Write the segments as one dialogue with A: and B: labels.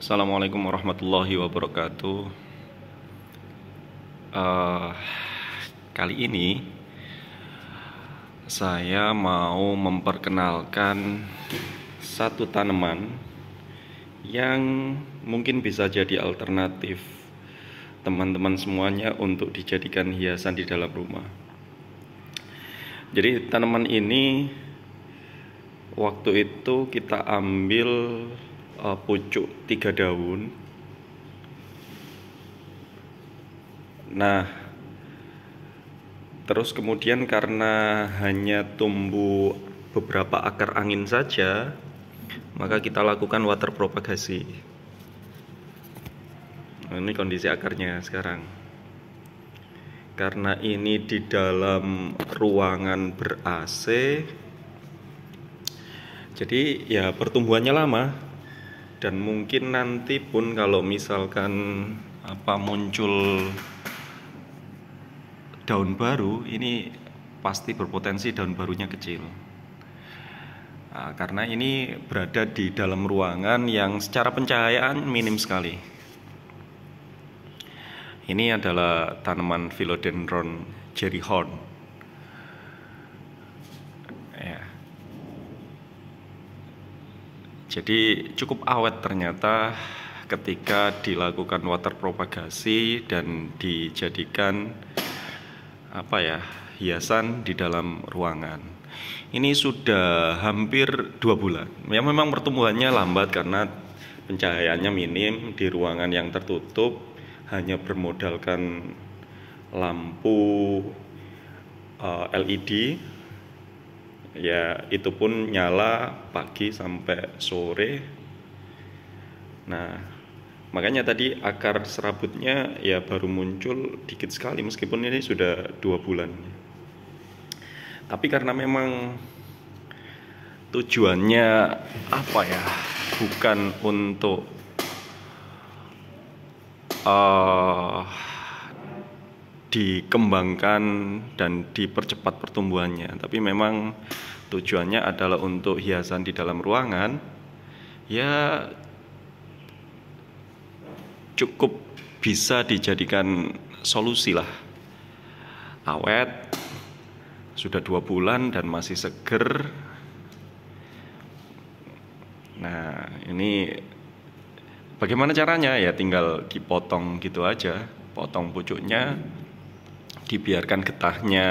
A: Assalamualaikum warahmatullahi wabarakatuh. Uh, kali ini saya mau memperkenalkan satu tanaman yang mungkin bisa jadi alternatif teman-teman semuanya untuk dijadikan hiasan di dalam rumah. Jadi tanaman ini waktu itu kita ambil uh, pucuk tiga daun. Nah, terus kemudian karena hanya tumbuh beberapa akar angin saja, maka kita lakukan water propagasi. Nah, ini kondisi akarnya sekarang. Karena ini di dalam ruangan ber AC, jadi ya pertumbuhannya lama, dan mungkin nanti pun kalau misalkan apa muncul daun baru ini pasti berpotensi daun barunya kecil nah, karena ini berada di dalam ruangan yang secara pencahayaan minim sekali ini adalah tanaman philodendron cherry horn Jadi cukup awet ternyata ketika dilakukan water propagasi dan dijadikan apa ya hiasan di dalam ruangan. Ini sudah hampir dua bulan. Ya memang pertumbuhannya lambat karena pencahayaannya minim di ruangan yang tertutup hanya bermodalkan lampu eh, LED ya itu pun nyala pagi sampai sore nah makanya tadi akar serabutnya ya baru muncul dikit sekali meskipun ini sudah dua bulan tapi karena memang tujuannya apa ya bukan untuk uh, dikembangkan dan dipercepat pertumbuhannya. Tapi memang tujuannya adalah untuk hiasan di dalam ruangan ya cukup bisa dijadikan solusi lah. Awet sudah dua bulan dan masih seger. Nah, ini bagaimana caranya ya tinggal dipotong gitu aja, potong pucuknya dibiarkan getahnya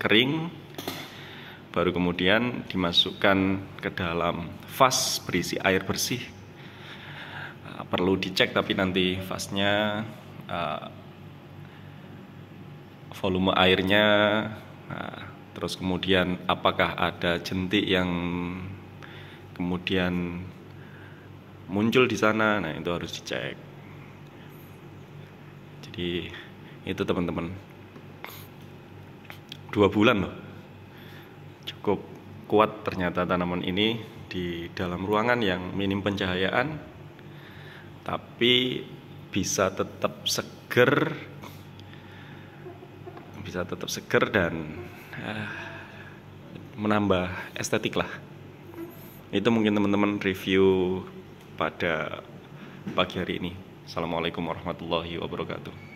A: kering baru kemudian dimasukkan ke dalam vas berisi air bersih ah, perlu dicek tapi nanti vasnya ah, volume airnya ah, terus kemudian apakah ada jentik yang kemudian muncul di sana nah itu harus dicek jadi itu teman-teman dua bulan loh cukup kuat ternyata tanaman ini di dalam ruangan yang minim pencahayaan tapi bisa tetap seger bisa tetap seger dan uh, menambah estetik lah itu mungkin teman-teman review pada pagi hari ini Assalamualaikum warahmatullahi wabarakatuh